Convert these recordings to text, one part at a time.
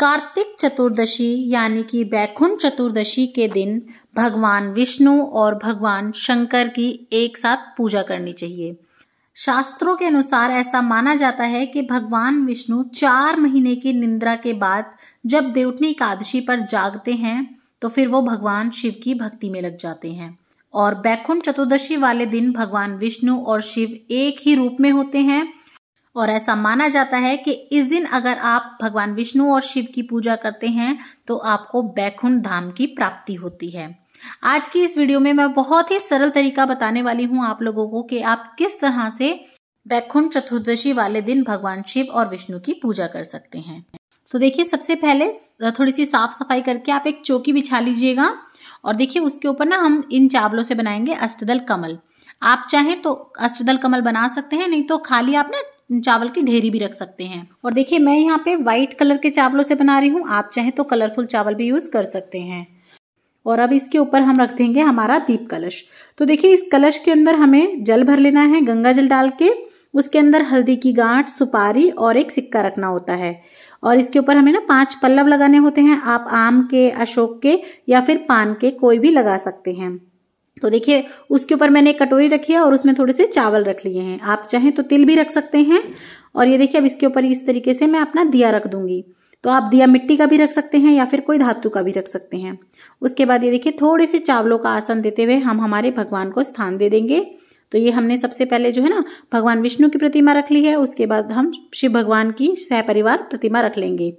कार्तिक चतुर्दशी यानी कि बैकुंठ चतुर्दशी के दिन भगवान विष्णु और भगवान शंकर की एक साथ पूजा करनी चाहिए शास्त्रों के अनुसार ऐसा माना जाता है कि भगवान विष्णु चार महीने की निंद्रा के बाद जब देवटनी एकादशी पर जागते हैं तो फिर वो भगवान शिव की भक्ति में लग जाते हैं और बैकुंठ चतुर्दशी वाले दिन भगवान विष्णु और शिव एक ही रूप में होते हैं और ऐसा माना जाता है कि इस दिन अगर आप भगवान विष्णु और शिव की पूजा करते हैं तो आपको बैकुंठ धाम की प्राप्ति होती है आज की इस वीडियो में मैं बहुत ही सरल तरीका बताने वाली हूँ आप लोगों को कि आप किस तरह से बैकुंठ चतुर्दशी वाले दिन भगवान शिव और विष्णु की पूजा कर सकते हैं तो देखिए सबसे पहले थोड़ी सी साफ सफाई करके आप एक चौकी बिछा लीजिएगा और देखिए उसके ऊपर ना हम इन चावलों से बनाएंगे अष्टदल कमल आप चाहें तो अष्टदल कमल बना सकते हैं नहीं तो खाली आप ना चावल की ढेरी भी रख सकते हैं और देखिए मैं यहाँ पे व्हाइट कलर के चावलों से बना रही हूँ आप चाहें तो कलरफुल चावल भी यूज़ कर सकते हैं और अब इसके ऊपर हम रख देंगे हमारा दीप कलश तो देखिए इस कलश के अंदर हमें जल भर लेना है गंगा जल डाल के उसके अंदर हल्दी की गांठ सुपारी और एक सिक्का रखना होता है और इसके ऊपर हमें ना पांच पल्लव लगाने होते हैं आप आम के अशोक के या फिर पान के कोई भी लगा सकते हैं तो देखिए उसके ऊपर मैंने एक कटोरी रखी है और उसमें थोड़े से चावल रख लिए हैं आप चाहें तो तिल भी रख सकते हैं और ये देखिए अब इसके ऊपर इस तरीके से मैं अपना दिया रख दूंगी तो आप दिया मिट्टी का भी रख सकते हैं या फिर कोई धातु का भी रख सकते हैं उसके बाद ये देखिए थोड़े से चावलों का आसन देते हुए हम हमारे भगवान को स्थान दे देंगे तो ये हमने सबसे पहले जो है ना भगवान विष्णु की प्रतिमा रख ली है उसके बाद हम शिव भगवान की सहपरिवार प्रतिमा रख लेंगे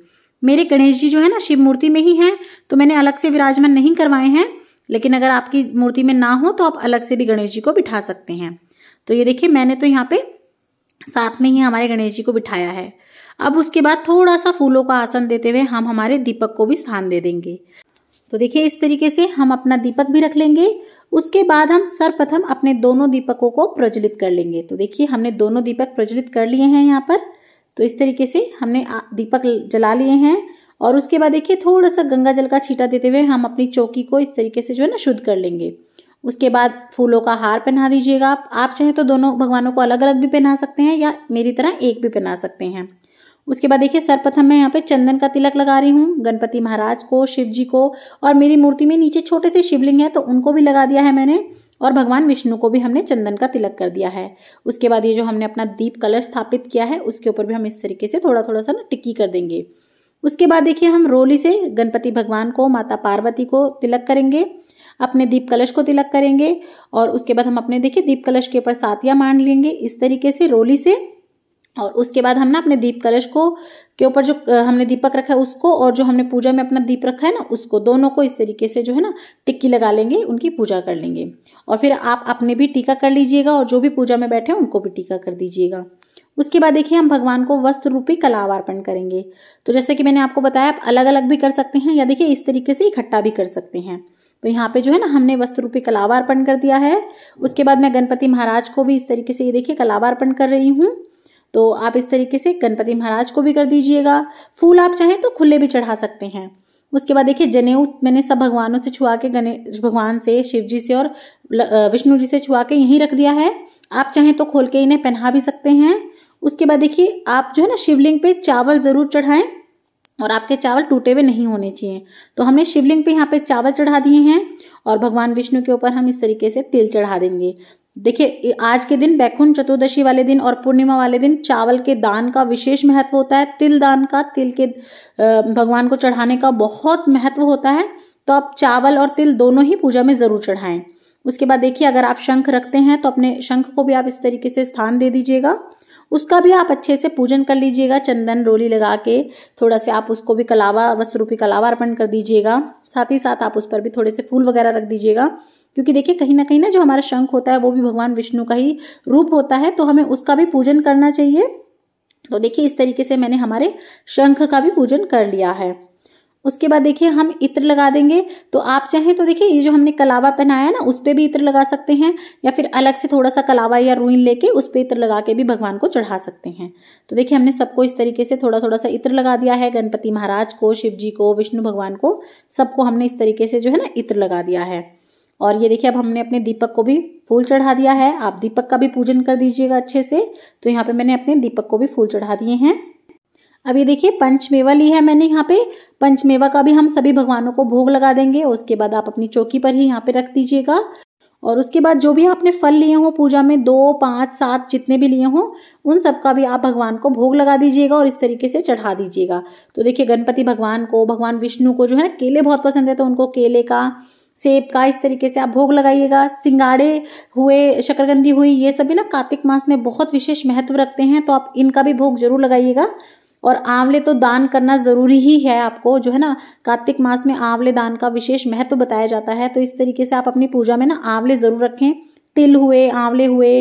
मेरे गणेश जी जो है ना शिव मूर्ति में ही हैं तो मैंने अलग से विराजमान नहीं करवाए हैं लेकिन अगर आपकी मूर्ति में ना हो तो आप अलग से भी गणेश जी को बिठा सकते हैं तो ये देखिए मैंने तो यहाँ पे साथ में ही हमारे गणेश जी को बिठाया है अब उसके बाद थोड़ा सा फूलों का आसन देते हुए हम हमारे दीपक को भी स्थान दे देंगे तो देखिए इस तरीके से हम अपना दीपक भी रख लेंगे उसके बाद हम सर्वप्रथम अपने दोनों दीपकों को प्रज्वलित कर लेंगे तो देखिए हमने दोनों दीपक प्रज्वलित कर लिए हैं यहाँ पर तो इस तरीके से हमने दीपक जला लिए हैं और उसके बाद देखिए थोड़ा सा गंगा जल का छीटा देते हुए हम अपनी चौकी को इस तरीके से जो है ना शुद्ध कर लेंगे उसके बाद फूलों का हार पहना दीजिएगा आप आप चाहें तो दोनों भगवानों को अलग अलग भी पहना सकते हैं या मेरी तरह एक भी पहना सकते हैं उसके बाद देखिए सर्वप्रथम मैं यहाँ पे चंदन का तिलक लगा रही हूँ गणपति महाराज को शिव जी को और मेरी मूर्ति में नीचे छोटे से शिवलिंग है तो उनको भी लगा दिया है मैंने और भगवान विष्णु को भी हमने चंदन का तिलक कर दिया है उसके बाद ये जो हमने अपना दीप कलश स्थापित किया है उसके ऊपर भी हम इस तरीके से थोड़ा थोड़ा सा ना टिक्की कर देंगे उसके बाद देखिए हम रोली से गणपति भगवान को माता पार्वती को तिलक करेंगे अपने दीप कलश को तिलक करेंगे और उसके बाद हम अपने देखिए दीप कलश के ऊपर सातिया मान लेंगे इस तरीके से रोली से और उसके बाद हम ना अपने दीप कलश को के ऊपर जो हमने दीपक रखा है उसको और जो हमने पूजा में अपना दीप रखा है ना उसको दोनों को इस तरीके से जो है ना टिक्की लगा लेंगे उनकी पूजा कर लेंगे और फिर आप अपने भी टीका कर लीजिएगा और जो भी पूजा में बैठे हैं उनको भी टीका कर दीजिएगा उसके बाद देखिए हम भगवान को वस्त्र रूपी कलाव अर्पण करेंगे तो जैसे कि मैंने आपको बताया आप अलग अलग भी कर सकते हैं या देखिए इस तरीके से इकट्ठा भी कर सकते हैं तो यहाँ पे जो है ना हमने वस्त्र रूपी कलाव अर्पण कर दिया है उसके बाद मैं गणपति महाराज को भी इस तरीके से ये देखिए कलाव अर्पण कर रही हूँ तो आप इस तरीके से गणपति महाराज को भी कर दीजिएगा फूल आप चाहें तो खुले भी चढ़ा सकते हैं उसके बाद देखिए जनेऊ मैंने सब भगवानों से छुआ के गणेश भगवान से शिव जी से और विष्णु जी से छुआ के यहीं रख दिया है आप चाहें तो खोल के इन्हें पहना भी सकते हैं उसके बाद देखिए आप जो है ना शिवलिंग पे चावल ज़रूर चढ़ाएं और आपके चावल टूटे हुए नहीं होने चाहिए तो हमने शिवलिंग पे यहाँ पे चावल चढ़ा दिए हैं और भगवान विष्णु के ऊपर हम इस तरीके से तिल चढ़ा देंगे देखिए आज के दिन बैकुंठ चतुर्दशी वाले दिन और पूर्णिमा वाले दिन चावल के दान का विशेष महत्व होता है तिल दान का तिल के भगवान को चढ़ाने का बहुत महत्व होता है तो आप चावल और तिल दोनों ही पूजा में ज़रूर चढ़ाएं उसके बाद देखिए अगर आप शंख रखते हैं तो अपने शंख को भी आप इस तरीके से स्थान दे दीजिएगा उसका भी आप अच्छे से पूजन कर लीजिएगा चंदन रोली लगा के थोड़ा सा आप उसको भी कलावा वस्त्र रूपी कलावा अर्पण कर दीजिएगा साथ ही साथ आप उस पर भी थोड़े से फूल वगैरह रख दीजिएगा क्योंकि देखिए कहीं ना कहीं ना जो हमारा शंख होता है वो भी भगवान विष्णु का ही रूप होता है तो हमें उसका भी पूजन करना चाहिए तो देखिए इस तरीके से मैंने हमारे शंख का भी पूजन कर लिया है उसके बाद देखिए हम इत्र लगा देंगे तो आप चाहें तो देखिए ये जो हमने कलावा पहनाया ना उस पर भी इत्र लगा सकते हैं या फिर अलग से थोड़ा सा कलावा या रुइन लेके उस पर इत्र लगा के भी भगवान को चढ़ा सकते हैं तो देखिए हमने सबको इस तरीके से थोड़ा थोड़ा सा इत्र लगा दिया है गणपति महाराज को शिव जी को विष्णु भगवान को सबको हमने इस तरीके से जो है ना इत्र लगा दिया है और ये देखिए अब हमने अपने दीपक को भी फूल चढ़ा दिया है आप दीपक का भी पूजन कर दीजिएगा अच्छे से तो यहाँ पे मैंने अपने दीपक को भी फूल चढ़ा दिए हैं अब ये देखिए पंचमेवा ली है मैंने यहाँ पे पंचमेवा का भी हम सभी भगवानों को भोग लगा देंगे उसके बाद आप अपनी चौकी पर ही यहाँ पे रख दीजिएगा और उसके बाद जो भी आपने फल लिए हो पूजा में दो पाँच सात जितने भी लिए हो उन सबका भी आप भगवान को भोग लगा दीजिएगा और इस तरीके से चढ़ा दीजिएगा तो देखिए गणपति भगवान को भगवान विष्णु को जो है ना केले बहुत पसंद है तो उनको केले का सेब का इस तरीके से आप भोग लगाइएगा सिंगाड़े हुए शकरगंदी हुई ये सभी ना कार्तिक मास में बहुत विशेष महत्व रखते हैं तो आप इनका भी भोग जरूर लगाइएगा और आंवले तो दान करना ज़रूरी ही है आपको जो है ना कार्तिक मास में आंवले दान का विशेष महत्व बताया जाता है तो इस तरीके से आप अपनी पूजा में ना आंवले ज़रूर रखें तिल हुए आंवले हुए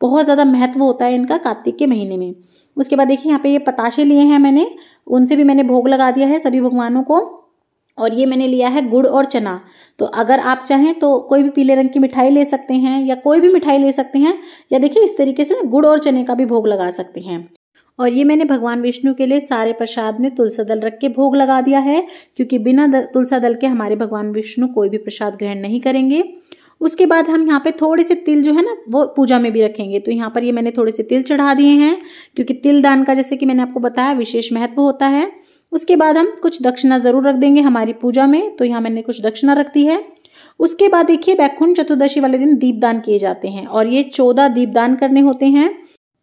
बहुत ज़्यादा महत्व होता है इनका कार्तिक के महीने में उसके बाद देखिए यहाँ पे ये पताशे लिए हैं मैंने उनसे भी मैंने भोग लगा दिया है सभी भगवानों को और ये मैंने लिया है गुड़ और चना तो अगर आप चाहें तो कोई भी पीले रंग की मिठाई ले सकते हैं या कोई भी मिठाई ले सकते हैं या देखिए इस तरीके से ना गुड़ और चने का भी भोग लगा सकते हैं और ये मैंने भगवान विष्णु के लिए सारे प्रसाद में तुलसा दल रख के भोग लगा दिया है क्योंकि बिना तुलसा दल के हमारे भगवान विष्णु कोई भी प्रसाद ग्रहण नहीं करेंगे उसके बाद हम यहाँ पे थोड़े से तिल जो है ना वो पूजा में भी रखेंगे तो यहाँ पर ये मैंने थोड़े से तिल चढ़ा दिए हैं क्योंकि तिल दान का जैसे कि मैंने आपको बताया विशेष महत्व होता है उसके बाद हम कुछ दक्षिणा ज़रूर रख देंगे हमारी पूजा में तो यहाँ मैंने कुछ दक्षिणा रख दी है उसके बाद देखिए बैकुंठ चतुर्दशी वाले दिन दीपदान किए जाते हैं और ये चौदह दीपदान करने होते हैं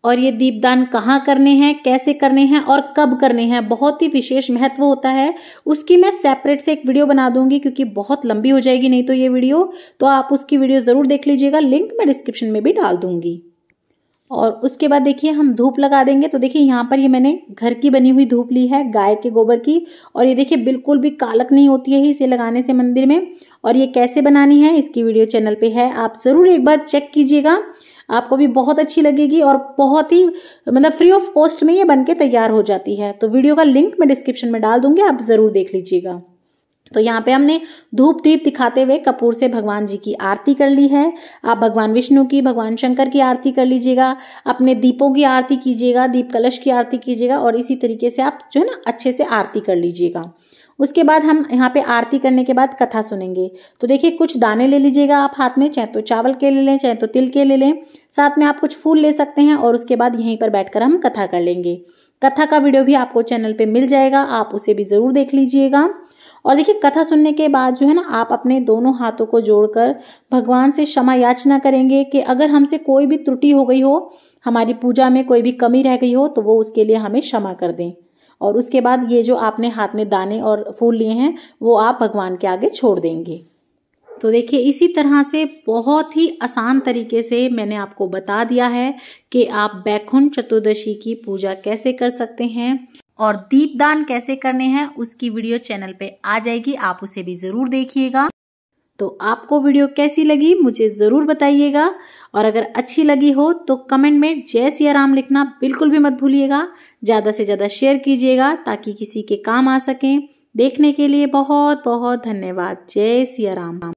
और ये दीपदान कहाँ करने हैं कैसे करने हैं और कब करने हैं बहुत ही विशेष महत्व होता है उसकी मैं सेपरेट से एक वीडियो बना दूंगी क्योंकि बहुत लंबी हो जाएगी नहीं तो ये वीडियो तो आप उसकी वीडियो ज़रूर देख लीजिएगा लिंक मैं डिस्क्रिप्शन में भी डाल दूंगी और उसके बाद देखिए हम धूप लगा देंगे तो देखिए यहाँ पर ये मैंने घर की बनी हुई धूप ली है गाय के गोबर की और ये देखिए बिल्कुल भी कालक नहीं होती है इसे लगाने से मंदिर में और ये कैसे बनानी है इसकी वीडियो चैनल पे है आप ज़रूर एक बार चेक कीजिएगा आपको भी बहुत अच्छी लगेगी और बहुत ही मतलब फ्री ऑफ कॉस्ट में ये बन तैयार हो जाती है तो वीडियो का लिंक मैं डिस्क्रिप्शन में डाल दूंगी आप ज़रूर देख लीजिएगा तो यहाँ पे हमने धूप दीप दिखाते हुए कपूर से भगवान जी की आरती कर ली है आप भगवान विष्णु की भगवान शंकर की आरती कर लीजिएगा अपने दीपों की आरती कीजिएगा दीप कलश की आरती कीजिएगा और इसी तरीके से आप जो है ना अच्छे से आरती कर लीजिएगा उसके बाद हम यहाँ पे आरती करने के बाद कथा सुनेंगे तो देखिए कुछ दाने ले लीजिएगा आप हाथ में चाहे तो चावल के ले लें चाहे तो तिल के ले लें साथ में आप कुछ फूल ले सकते हैं और उसके बाद यहीं पर बैठकर हम कथा कर लेंगे कथा का वीडियो भी आपको चैनल पे मिल जाएगा आप उसे भी ज़रूर देख लीजिएगा और देखिए कथा सुनने के बाद जो है ना आप अपने दोनों हाथों को जोड़कर भगवान से क्षमा याचना करेंगे कि अगर हमसे कोई भी त्रुटि हो गई हो हमारी पूजा में कोई भी कमी रह गई हो तो वो उसके लिए हमें क्षमा कर दें और उसके बाद ये जो आपने हाथ में दाने और फूल लिए हैं वो आप भगवान के आगे छोड़ देंगे तो देखिए इसी तरह से बहुत ही आसान तरीके से मैंने आपको बता दिया है कि आप बैकुंठ चतुर्दशी की पूजा कैसे कर सकते हैं और दीपदान कैसे करने हैं उसकी वीडियो चैनल पे आ जाएगी आप उसे भी ज़रूर देखिएगा तो आपको वीडियो कैसी लगी मुझे ज़रूर बताइएगा और अगर अच्छी लगी हो तो कमेंट में जय सिया राम लिखना बिल्कुल भी मत भूलिएगा ज़्यादा से ज़्यादा शेयर कीजिएगा ताकि किसी के काम आ सकें देखने के लिए बहुत बहुत धन्यवाद जय सिया राम